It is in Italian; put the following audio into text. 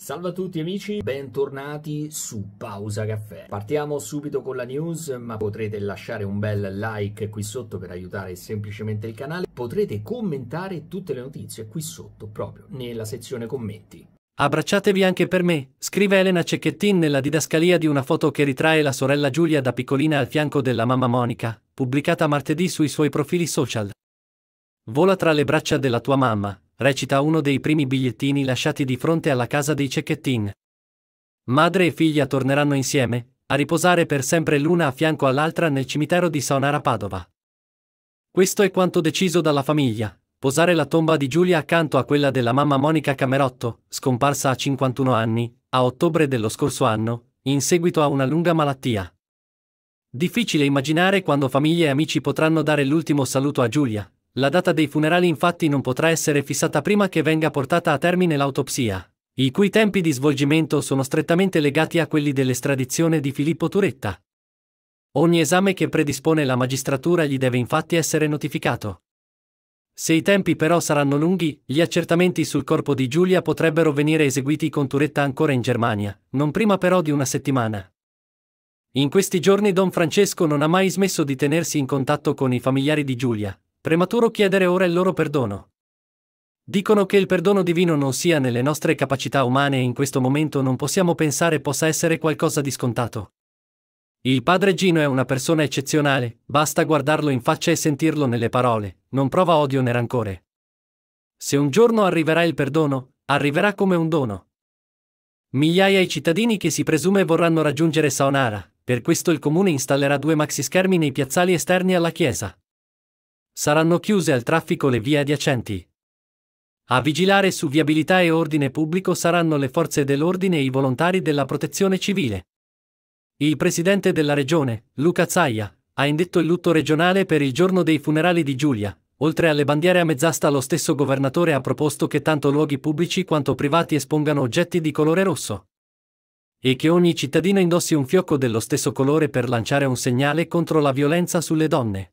Salve a tutti amici, bentornati su Pausa Caffè. Partiamo subito con la news, ma potrete lasciare un bel like qui sotto per aiutare semplicemente il canale. Potrete commentare tutte le notizie qui sotto, proprio nella sezione commenti. Abbracciatevi anche per me, scrive Elena Cecchettin nella didascalia di una foto che ritrae la sorella Giulia da piccolina al fianco della mamma Monica, pubblicata martedì sui suoi profili social. Vola tra le braccia della tua mamma, recita uno dei primi bigliettini lasciati di fronte alla casa dei Cecchettin. Madre e figlia torneranno insieme, a riposare per sempre l'una a fianco all'altra nel cimitero di Sonara Padova. Questo è quanto deciso dalla famiglia, posare la tomba di Giulia accanto a quella della mamma Monica Camerotto, scomparsa a 51 anni, a ottobre dello scorso anno, in seguito a una lunga malattia. Difficile immaginare quando famiglie e amici potranno dare l'ultimo saluto a Giulia, la data dei funerali infatti non potrà essere fissata prima che venga portata a termine l'autopsia, i cui tempi di svolgimento sono strettamente legati a quelli dell'estradizione di Filippo Turetta. Ogni esame che predispone la magistratura gli deve infatti essere notificato. Se i tempi però saranno lunghi, gli accertamenti sul corpo di Giulia potrebbero venire eseguiti con Turetta ancora in Germania, non prima però di una settimana. In questi giorni Don Francesco non ha mai smesso di tenersi in contatto con i familiari di Giulia, prematuro chiedere ora il loro perdono. Dicono che il perdono divino non sia nelle nostre capacità umane e in questo momento non possiamo pensare possa essere qualcosa di scontato. Il padre Gino è una persona eccezionale, basta guardarlo in faccia e sentirlo nelle parole, non prova odio né rancore. Se un giorno arriverà il perdono, arriverà come un dono. Migliaia i cittadini che si presume vorranno raggiungere Saonara, per questo il comune installerà due maxi schermi nei piazzali esterni alla chiesa. Saranno chiuse al traffico le vie adiacenti. A vigilare su viabilità e ordine pubblico saranno le forze dell'ordine e i volontari della protezione civile. Il presidente della regione, Luca Zaia, ha indetto il lutto regionale per il giorno dei funerali di Giulia. Oltre alle bandiere a mezz'asta lo stesso governatore ha proposto che tanto luoghi pubblici quanto privati espongano oggetti di colore rosso. E che ogni cittadino indossi un fiocco dello stesso colore per lanciare un segnale contro la violenza sulle donne.